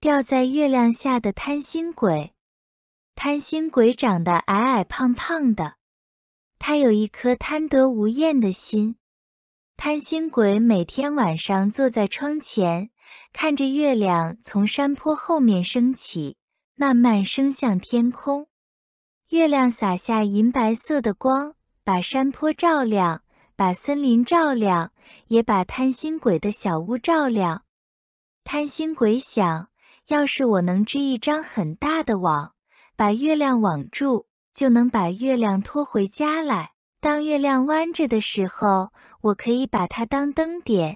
掉在月亮下的贪心鬼，贪心鬼长得矮矮胖胖的，他有一颗贪得无厌的心。贪心鬼每天晚上坐在窗前，看着月亮从山坡后面升起，慢慢升向天空。月亮洒下银白色的光，把山坡照亮，把森林照亮，也把贪心鬼的小屋照亮。贪心鬼想。要是我能织一张很大的网，把月亮网住，就能把月亮拖回家来。当月亮弯着的时候，我可以把它当灯点；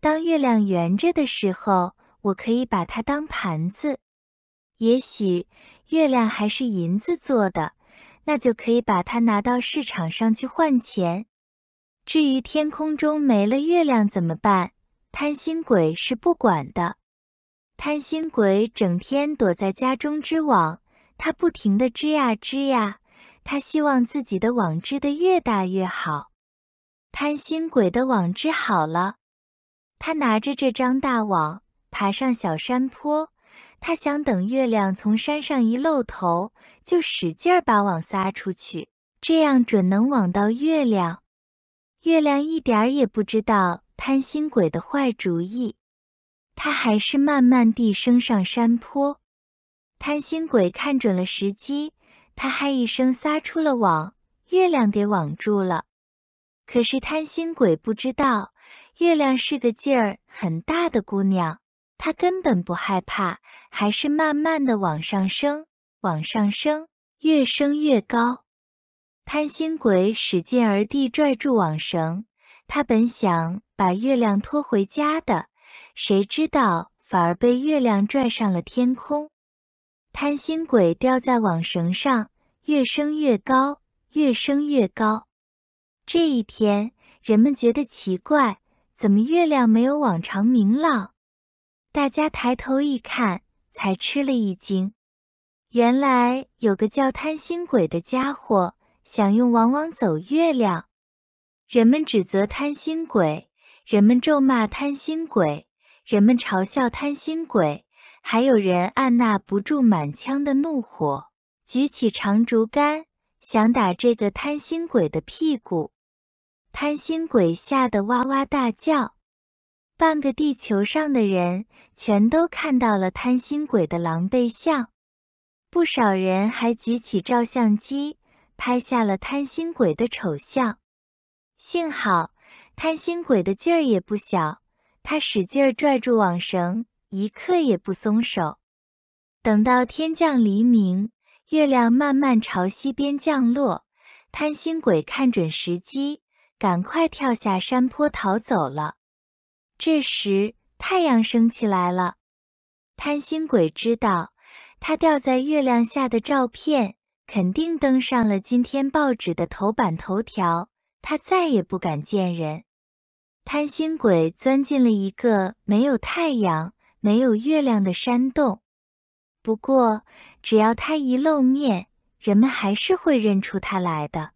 当月亮圆着的时候，我可以把它当盘子。也许月亮还是银子做的，那就可以把它拿到市场上去换钱。至于天空中没了月亮怎么办？贪心鬼是不管的。贪心鬼整天躲在家中织网，他不停的织呀织呀，他希望自己的网织的越大越好。贪心鬼的网织好了，他拿着这张大网爬上小山坡，他想等月亮从山上一露头，就使劲儿把网撒出去，这样准能网到月亮。月亮一点儿也不知道贪心鬼的坏主意。它还是慢慢地升上山坡。贪心鬼看准了时机，他嗨一声撒出了网，月亮给网住了。可是贪心鬼不知道，月亮是个劲儿很大的姑娘，她根本不害怕，还是慢慢地往上升，往上升，越升越高。贪心鬼使劲儿地拽住网绳，他本想把月亮拖回家的。谁知道，反而被月亮拽上了天空。贪心鬼吊在网绳上，越升越高，越升越高。这一天，人们觉得奇怪，怎么月亮没有往常明朗？大家抬头一看，才吃了一惊。原来有个叫贪心鬼的家伙，想用网网走月亮。人们指责贪心鬼，人们咒骂贪心鬼。人们嘲笑贪心鬼，还有人按捺不住满腔的怒火，举起长竹竿想打这个贪心鬼的屁股。贪心鬼吓得哇哇大叫，半个地球上的人全都看到了贪心鬼的狼狈相。不少人还举起照相机拍下了贪心鬼的丑相。幸好贪心鬼的劲儿也不小。他使劲儿拽住网绳，一刻也不松手。等到天降黎明，月亮慢慢朝西边降落，贪心鬼看准时机，赶快跳下山坡逃走了。这时太阳升起来了，贪心鬼知道，他掉在月亮下的照片肯定登上了今天报纸的头版头条，他再也不敢见人。贪心鬼钻进了一个没有太阳、没有月亮的山洞。不过，只要他一露面，人们还是会认出他来的。